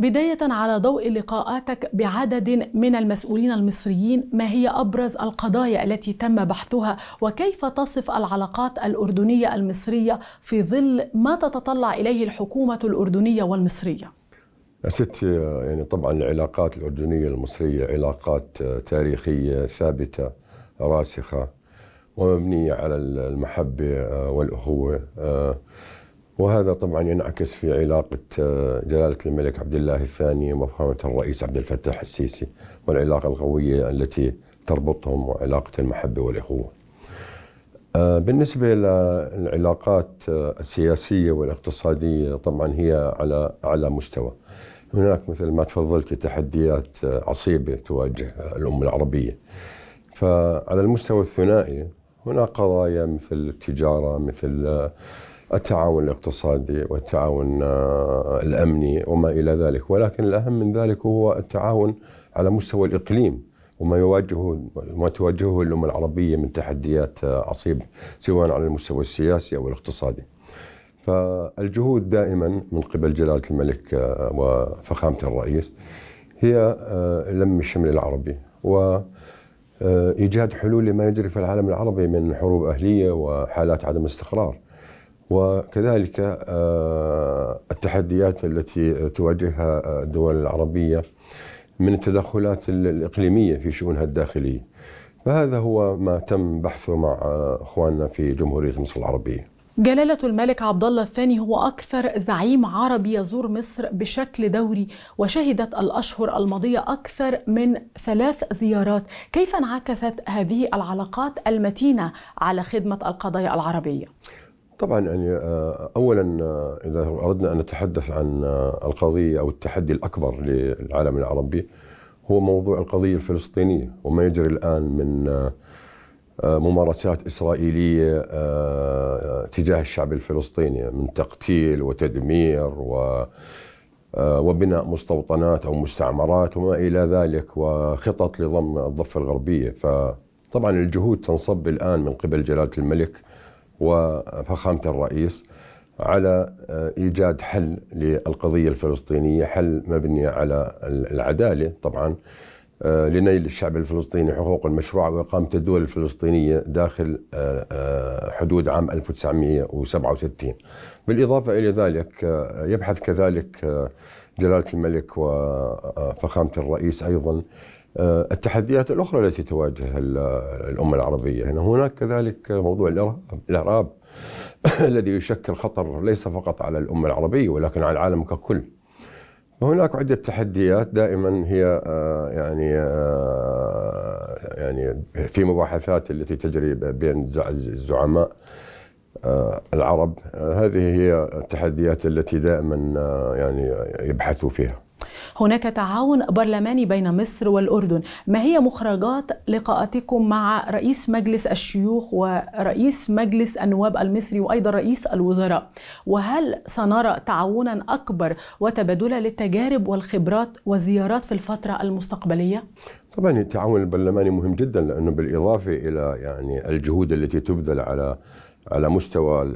بداية على ضوء لقاءاتك بعدد من المسؤولين المصريين ما هي أبرز القضايا التي تم بحثها وكيف تصف العلاقات الأردنية المصرية في ظل ما تتطلع إليه الحكومة الأردنية والمصرية؟ يا ستي يعني طبعا العلاقات الأردنية المصرية علاقات آه، تاريخية ثابتة راسخة ومبنية على المحبة آه، والأخوة آه، وهذا طبعا ينعكس في علاقة آه، جلالة الملك عبد الله الثاني ومفاهمة الرئيس عبد الفتاح السيسي والعلاقة القوية التي تربطهم وعلاقة المحبة والإخوة آه، بالنسبة للعلاقات آه، السياسية والاقتصادية طبعا هي على أعلى مستوى هناك مثل ما تفضلت تحديات عصيبة تواجه الأمة العربية فعلى المستوى الثنائي هناك قضايا مثل التجارة مثل التعاون الاقتصادي والتعاون آه، الامني وما الى ذلك، ولكن الاهم من ذلك هو التعاون على مستوى الاقليم وما يواجهه ما تواجهه الامه العربيه من تحديات آه، عصيب سواء على المستوى السياسي او الاقتصادي. فالجهود دائما من قبل جلاله الملك آه، وفخامه الرئيس هي لم الشمل العربي و ايجاد حلول لما يجري في العالم العربي من حروب اهليه وحالات عدم استقرار. وكذلك آه، التحديات التي تواجهها الدول العربية من التدخلات الإقليمية في شؤونها الداخلية فهذا هو ما تم بحثه مع آه، اخواننا في جمهوريه مصر العربيه. جلالة الملك عبد الله الثاني هو أكثر زعيم عربي يزور مصر بشكل دوري وشهدت الأشهر الماضية أكثر من ثلاث زيارات، كيف انعكست هذه العلاقات المتينة على خدمة القضايا العربية؟ طبعا يعني آه، اولا آه، اذا اردنا ان نتحدث عن آه، القضيه او التحدي الاكبر للعالم العربي هو موضوع القضيه الفلسطينيه وما يجري الان من ممارسات اسرائيليه تجاه الشعب الفلسطيني من تقتيل وتدمير و وبناء مستوطنات او مستعمرات وما الى ذلك وخطط لضم الضفه الغربيه فطبعا الجهود تنصب الان من قبل جلاله الملك وفخامه الرئيس على آه، ايجاد حل للقضيه الفلسطينيه، حل مبني على العداله طبعا آه، لنيل الشعب الفلسطيني حقوق المشروع واقامه الدول الفلسطينيه داخل آه، حدود عام 1967. بالاضافه الى ذلك يبحث كذلك جلاله الملك وفخامه الرئيس ايضا آه، التحديات الاخرى التي تواجه الامه العربيه هنا يعني هناك كذلك موضوع الارهاب الارهاب الذي يشكل خطر ليس فقط على الامه العربيه ولكن على العالم ككل هناك عدة تحديات دائما هي آه، يعني آه، يعني في مباحثات التي تجري بين الزعماء العرب هذه هي التحديات التي دائما يعني يبحثوا فيها هناك تعاون برلماني بين مصر والأردن ما هي مخرجات لقاءاتكم مع رئيس مجلس الشيوخ ورئيس مجلس النواب المصري وأيضا رئيس الوزراء وهل سنرى تعاونا أكبر وتبادلا للتجارب والخبرات وزيارات في الفترة المستقبلية؟ طبعا التعاون البرلماني مهم جدا لأنه بالإضافة إلى يعني الجهود التي تبذل على على مستوى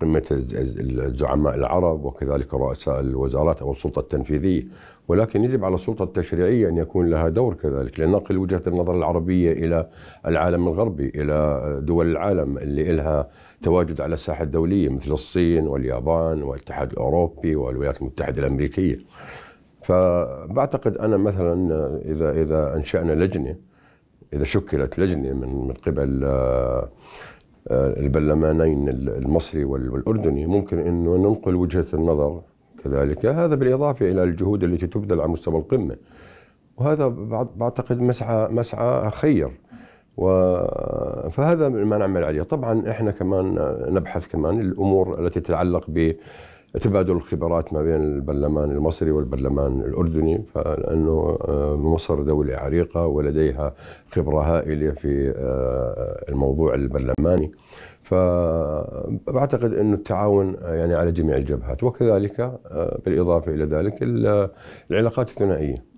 قمة الزعماء العرب وكذلك رؤساء الوزارات أو السلطة التنفيذية ولكن يجب على السلطة التشريعية أن يكون لها دور كذلك لنقل وجهة النظر العربية إلى العالم الغربي إلى دول العالم اللي لها تواجد على الساحة الدولية مثل الصين واليابان والاتحاد الأوروبي والولايات المتحدة الأمريكية فبعتقد أنا مثلا إذا إذا أنشأنا لجنة إذا شكلت لجنة من من قبل آه، آه، البرلمانين المصري والاردني ممكن انه ننقل وجهه النظر كذلك هذا بالاضافه الى الجهود التي تبذل على مستوى القمه وهذا بعتقد مسعى مسعى خير و فهذا ما نعمل عليه طبعا احنا كمان نبحث كمان الامور التي تتعلق ب تبادل الخبرات ما بين البرلمان المصري والبرلمان الأردني فلأنه آه، مصر دولة عريقة ولديها خبرة هائلة في آه، الموضوع البرلماني فأعتقد أن التعاون آه، يعني على جميع الجبهات وكذلك بالإضافة إلى ذلك العلاقات الثنائية